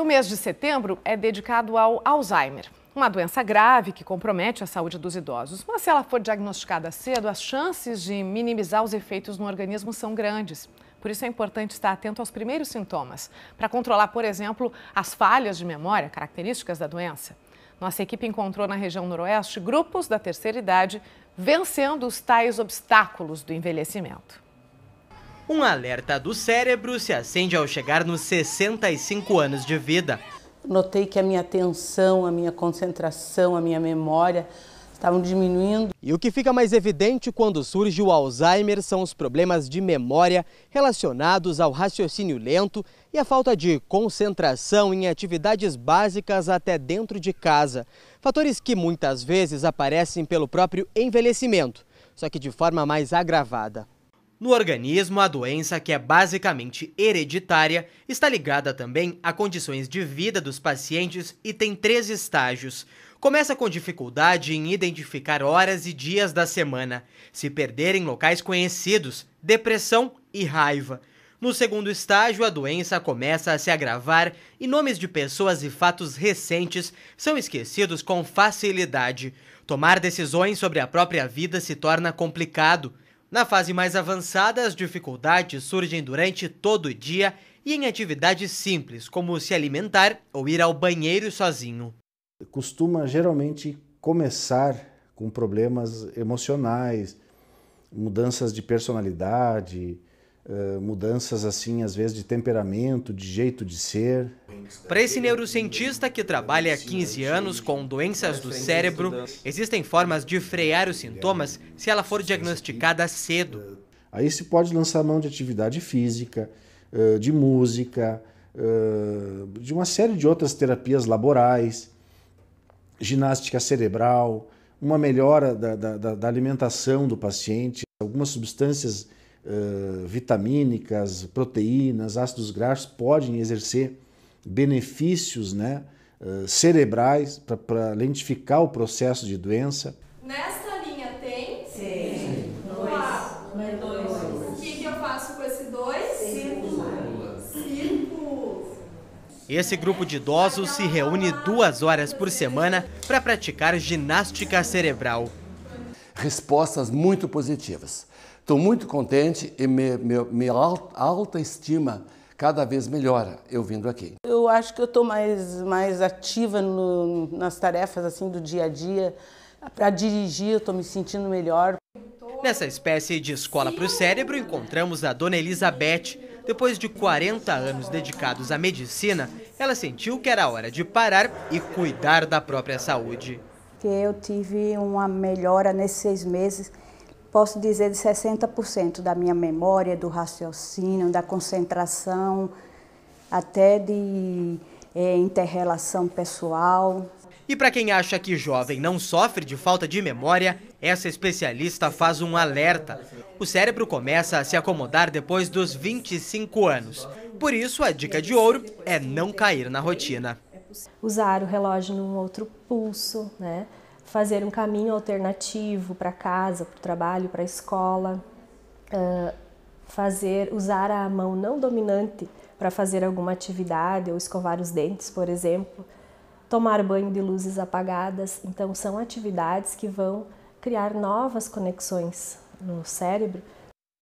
O mês de setembro é dedicado ao Alzheimer, uma doença grave que compromete a saúde dos idosos. Mas se ela for diagnosticada cedo, as chances de minimizar os efeitos no organismo são grandes. Por isso é importante estar atento aos primeiros sintomas, para controlar, por exemplo, as falhas de memória, características da doença. Nossa equipe encontrou na região noroeste grupos da terceira idade vencendo os tais obstáculos do envelhecimento. Um alerta do cérebro se acende ao chegar nos 65 anos de vida. Notei que a minha atenção, a minha concentração, a minha memória estavam diminuindo. E o que fica mais evidente quando surge o Alzheimer são os problemas de memória relacionados ao raciocínio lento e a falta de concentração em atividades básicas até dentro de casa. Fatores que muitas vezes aparecem pelo próprio envelhecimento, só que de forma mais agravada. No organismo, a doença, que é basicamente hereditária, está ligada também a condições de vida dos pacientes e tem três estágios. Começa com dificuldade em identificar horas e dias da semana, se perder em locais conhecidos, depressão e raiva. No segundo estágio, a doença começa a se agravar e nomes de pessoas e fatos recentes são esquecidos com facilidade. Tomar decisões sobre a própria vida se torna complicado. Na fase mais avançada, as dificuldades surgem durante todo o dia e em atividades simples, como se alimentar ou ir ao banheiro sozinho. Costuma geralmente começar com problemas emocionais, mudanças de personalidade, eh, mudanças assim às vezes de temperamento, de jeito de ser. Para esse neurocientista que trabalha há 15 anos com doenças do cérebro, existem formas de frear os sintomas se ela for diagnosticada cedo. Ah, aí se pode lançar mão de atividade física, ah, de música, ah, de uma série de outras terapias laborais, ginástica cerebral, uma melhora da, da, da alimentação do paciente, algumas substâncias Uh, vitamínicas, proteínas, ácidos graxos podem exercer benefícios né, eh, cerebrais para lentificar o processo de doença. Nesta linha tem? Sim. Dois. um dois. dois. O que, que eu faço com esse dois? Cinco. Cinco. Esse grupo de idosos ah, se tá. reúne duas horas por semana para praticar ginástica cerebral. Respostas muito positivas. Estou muito contente e minha alta estima cada vez melhora eu vindo aqui. Eu acho que eu estou mais, mais ativa no, nas tarefas assim do dia a dia. Para dirigir, eu estou me sentindo melhor. Nessa espécie de escola para o cérebro, encontramos a dona Elizabeth. Depois de 40 anos dedicados à medicina, ela sentiu que era hora de parar e cuidar da própria saúde. Que eu tive uma melhora nesses seis meses posso dizer, de 60% da minha memória, do raciocínio, da concentração, até de é, interrelação pessoal. E para quem acha que jovem não sofre de falta de memória, essa especialista faz um alerta. O cérebro começa a se acomodar depois dos 25 anos. Por isso, a dica de ouro é não cair na rotina. Usar o relógio num outro pulso, né? fazer um caminho alternativo para casa, para o trabalho, para a escola, uh, fazer usar a mão não dominante para fazer alguma atividade ou escovar os dentes, por exemplo, tomar banho de luzes apagadas. Então são atividades que vão criar novas conexões no cérebro